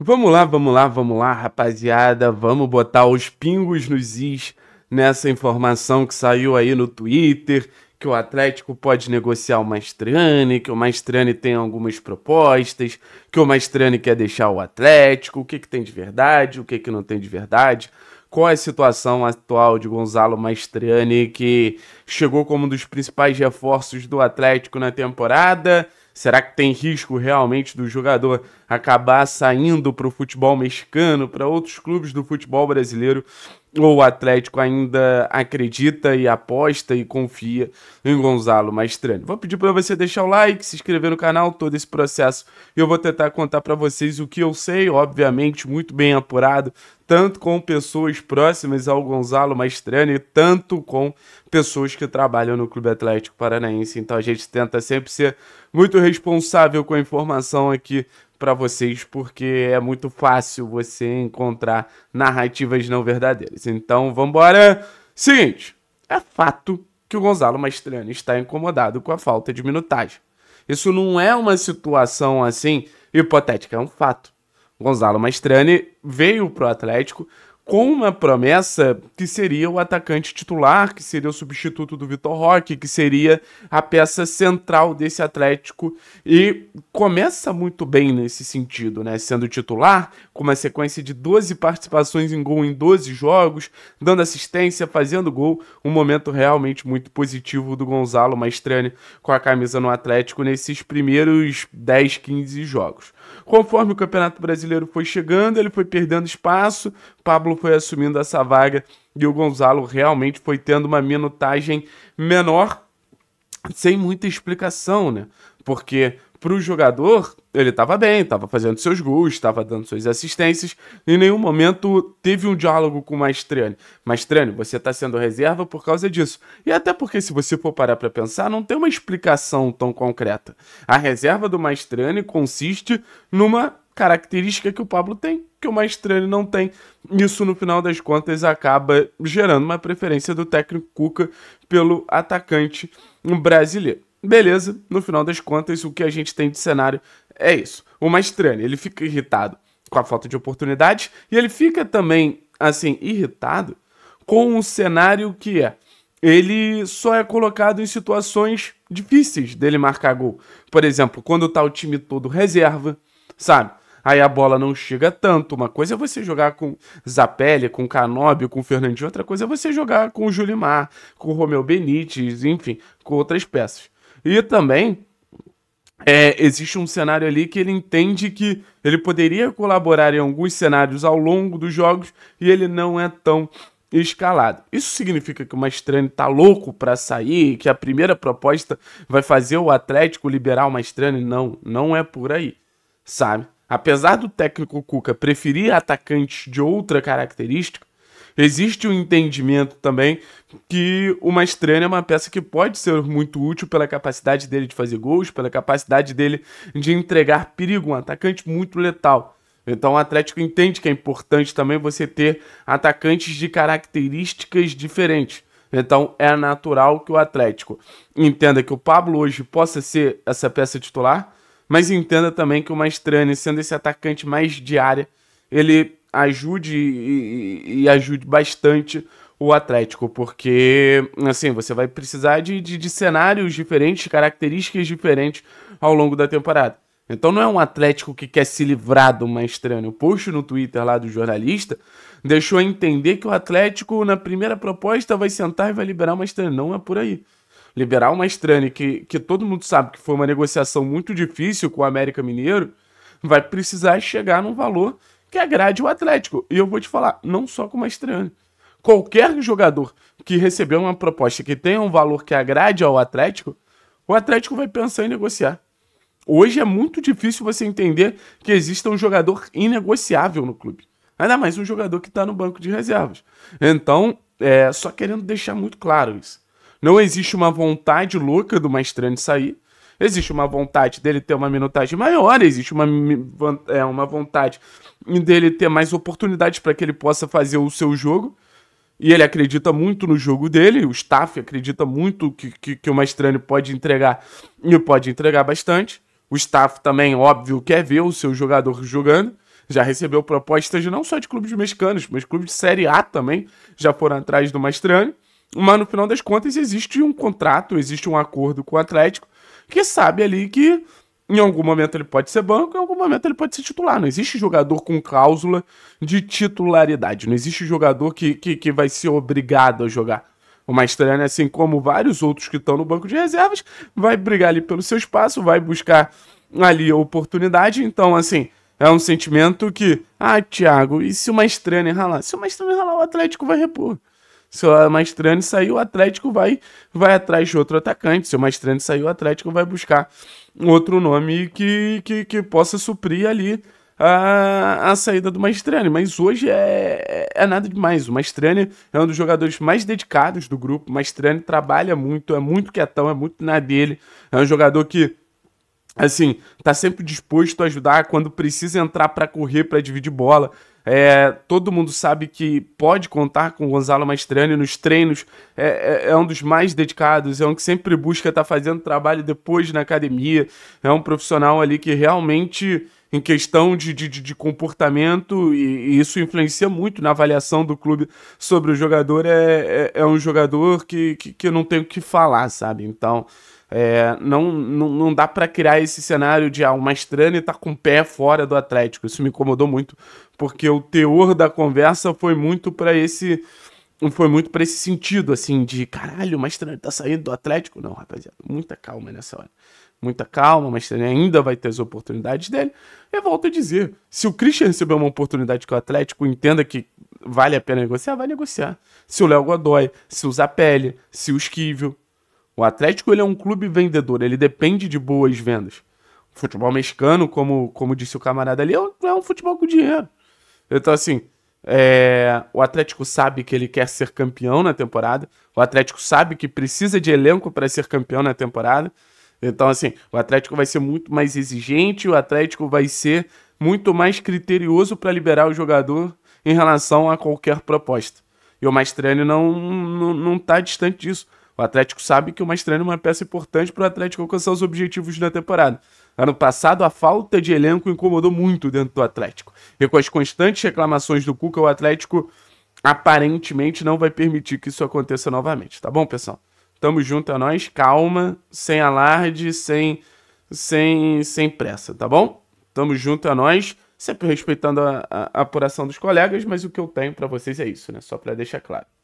Vamos lá, vamos lá, vamos lá, rapaziada. Vamos botar os pingos nos is nessa informação que saiu aí no Twitter, que o Atlético pode negociar o Mastrani, que o Mastrani tem algumas propostas, que o Mastrani quer deixar o Atlético, o que, que tem de verdade, o que, que não tem de verdade. Qual é a situação atual de Gonzalo Mastrani, que chegou como um dos principais reforços do Atlético na temporada? Será que tem risco realmente do jogador acabar saindo para o futebol mexicano, para outros clubes do futebol brasileiro, ou o Atlético ainda acredita e aposta e confia em Gonzalo Maestrani. Vou pedir para você deixar o like, se inscrever no canal, todo esse processo. Eu vou tentar contar para vocês o que eu sei, obviamente muito bem apurado, tanto com pessoas próximas ao Gonzalo Maestrani, tanto com pessoas que trabalham no Clube Atlético Paranaense. Então a gente tenta sempre ser muito responsável com a informação aqui para vocês, porque é muito fácil você encontrar narrativas não verdadeiras. Então, vamos embora. Seguinte, é fato que o Gonzalo Mastriani está incomodado com a falta de minutagem. Isso não é uma situação assim hipotética, é um fato. Gonzalo Mastrani veio pro Atlético com uma promessa que seria o atacante titular, que seria o substituto do Vitor Roque, que seria a peça central desse Atlético e começa muito bem nesse sentido, né? Sendo titular, com uma sequência de 12 participações em gol em 12 jogos, dando assistência, fazendo gol, um momento realmente muito positivo do Gonzalo Maestrani com a camisa no Atlético nesses primeiros 10, 15 jogos. Conforme o Campeonato Brasileiro foi chegando, ele foi perdendo espaço, Pablo foi assumindo essa vaga e o Gonzalo realmente foi tendo uma minutagem menor, sem muita explicação, né? Porque pro jogador, ele estava bem, estava fazendo seus gols, estava dando suas assistências. Em nenhum momento teve um diálogo com o Maestrani. Maestrani, você está sendo reserva por causa disso. E até porque, se você for parar para pensar, não tem uma explicação tão concreta. A reserva do Maestrani consiste numa característica que o Pablo tem, que o Maestrani não tem. Isso, no final das contas, acaba gerando uma preferência do técnico Cuca pelo atacante brasileiro. Beleza, no final das contas, o que a gente tem de cenário é isso. O Mastrani, ele fica irritado com a falta de oportunidades e ele fica também, assim, irritado com um cenário que é ele só é colocado em situações difíceis dele marcar gol. Por exemplo, quando tá o time todo reserva, sabe? Aí a bola não chega tanto. Uma coisa é você jogar com Zapelli, com Canóbio, com Fernandinho. Outra coisa é você jogar com o Julimar, com o Romeu Benítez, enfim, com outras peças. E também é, existe um cenário ali que ele entende que ele poderia colaborar em alguns cenários ao longo dos jogos e ele não é tão escalado. Isso significa que o Mastrani tá louco para sair, que a primeira proposta vai fazer o Atlético liberar o Mastrani? Não, não é por aí, sabe? Apesar do técnico Cuca preferir atacantes de outra característica, Existe o um entendimento também que o Mastrani é uma peça que pode ser muito útil pela capacidade dele de fazer gols, pela capacidade dele de entregar perigo, um atacante muito letal. Então o Atlético entende que é importante também você ter atacantes de características diferentes. Então é natural que o Atlético entenda que o Pablo hoje possa ser essa peça titular, mas entenda também que o Mastrani, sendo esse atacante mais de área, ele ajude e, e, ajude bastante o Atlético, porque assim você vai precisar de, de, de cenários diferentes, características diferentes ao longo da temporada. Então não é um Atlético que quer se livrar do Maestrano. O post no Twitter lá do jornalista deixou entender que o Atlético, na primeira proposta, vai sentar e vai liberar o Maestrano. Não é por aí. Liberar o Maestrano, que, que todo mundo sabe que foi uma negociação muito difícil com o América Mineiro, vai precisar chegar num valor que agrade o Atlético. E eu vou te falar, não só com o Qualquer jogador que receber uma proposta que tenha um valor que agrade ao Atlético, o Atlético vai pensar em negociar. Hoje é muito difícil você entender que exista um jogador inegociável no clube. Ainda mais um jogador que está no banco de reservas. Então, é, só querendo deixar muito claro isso. Não existe uma vontade louca do de sair. Existe uma vontade dele ter uma minutagem maior, existe uma, é, uma vontade dele ter mais oportunidades para que ele possa fazer o seu jogo. E ele acredita muito no jogo dele, o staff acredita muito que, que, que o Mastrani pode entregar e pode entregar bastante. O staff também, óbvio, quer ver o seu jogador jogando. Já recebeu propostas não só de clubes mexicanos, mas clubes de Série A também já foram atrás do Mastrani. Mas no final das contas existe um contrato, existe um acordo com o Atlético que sabe ali que em algum momento ele pode ser banco, em algum momento ele pode ser titular. Não existe jogador com cláusula de titularidade. Não existe jogador que, que, que vai ser obrigado a jogar. O Mastrani, né, assim como vários outros que estão no banco de reservas, vai brigar ali pelo seu espaço, vai buscar ali a oportunidade. Então, assim, é um sentimento que, ah, Thiago, e se o Mastrani ralar? Se o Mastrani ralar, o Atlético vai repor. Se o Maestrani sair, o Atlético vai, vai atrás de outro atacante. Se o Maestrani sair, o Atlético vai buscar outro nome que, que, que possa suprir ali a, a saída do Maestrani. Mas hoje é, é, é nada demais. O Maestrani é um dos jogadores mais dedicados do grupo. O Maestrani trabalha muito, é muito quietão, é muito na dele. É um jogador que assim, tá sempre disposto a ajudar quando precisa entrar para correr, para dividir bola. É, todo mundo sabe que pode contar com o Gonzalo Mastrani nos treinos, é, é, é, um dos mais dedicados, é um que sempre busca estar tá fazendo trabalho depois na academia, é um profissional ali que realmente em questão de, de, de comportamento, e, e, isso influencia muito na avaliação do clube sobre o jogador. É, é, é um jogador que, que, que eu não tenho o que falar, sabe? Então. É, não, não, não dá para criar esse cenário de ah, o Mastrani tá com o pé fora do Atlético. Isso me incomodou muito, porque o teor da conversa foi muito para esse foi muito para esse sentido assim de caralho, o Mastrani tá saindo do Atlético. Não, rapaziada, muita calma nessa hora muita calma, mas ele ainda vai ter as oportunidades dele. Eu volto a dizer: se o Christian receber uma oportunidade com o Atlético, entenda que vale a pena negociar, vai negociar. Se o Léo Godoy, se o Zapelli, se o Esquivel. O Atlético ele é um clube vendedor, ele depende de boas vendas. O futebol mexicano, como, como disse o camarada ali, é um é futebol com dinheiro. Então, assim, é, o Atlético sabe que ele quer ser campeão na temporada. O Atlético sabe que precisa de elenco para ser campeão na temporada. Então, assim, o Atlético vai ser muito mais exigente, o Atlético vai ser muito mais criterioso para liberar o jogador em relação a qualquer proposta. E o Mastrani não está não, não tá distante disso. O Atlético sabe que o Mastrani é uma peça importante para o Atlético alcançar os objetivos da temporada. Ano passado, a falta de elenco incomodou muito dentro do Atlético. E com as constantes reclamações do Cuca, o Atlético aparentemente não vai permitir que isso aconteça novamente. Tá bom, pessoal? Tamo junto a é nós, calma, sem alarde, sem, sem, sem pressa, tá bom? Tamo junto a é nós, sempre respeitando a, a, a apuração dos colegas, mas o que eu tenho para vocês é isso, né? Só para deixar claro.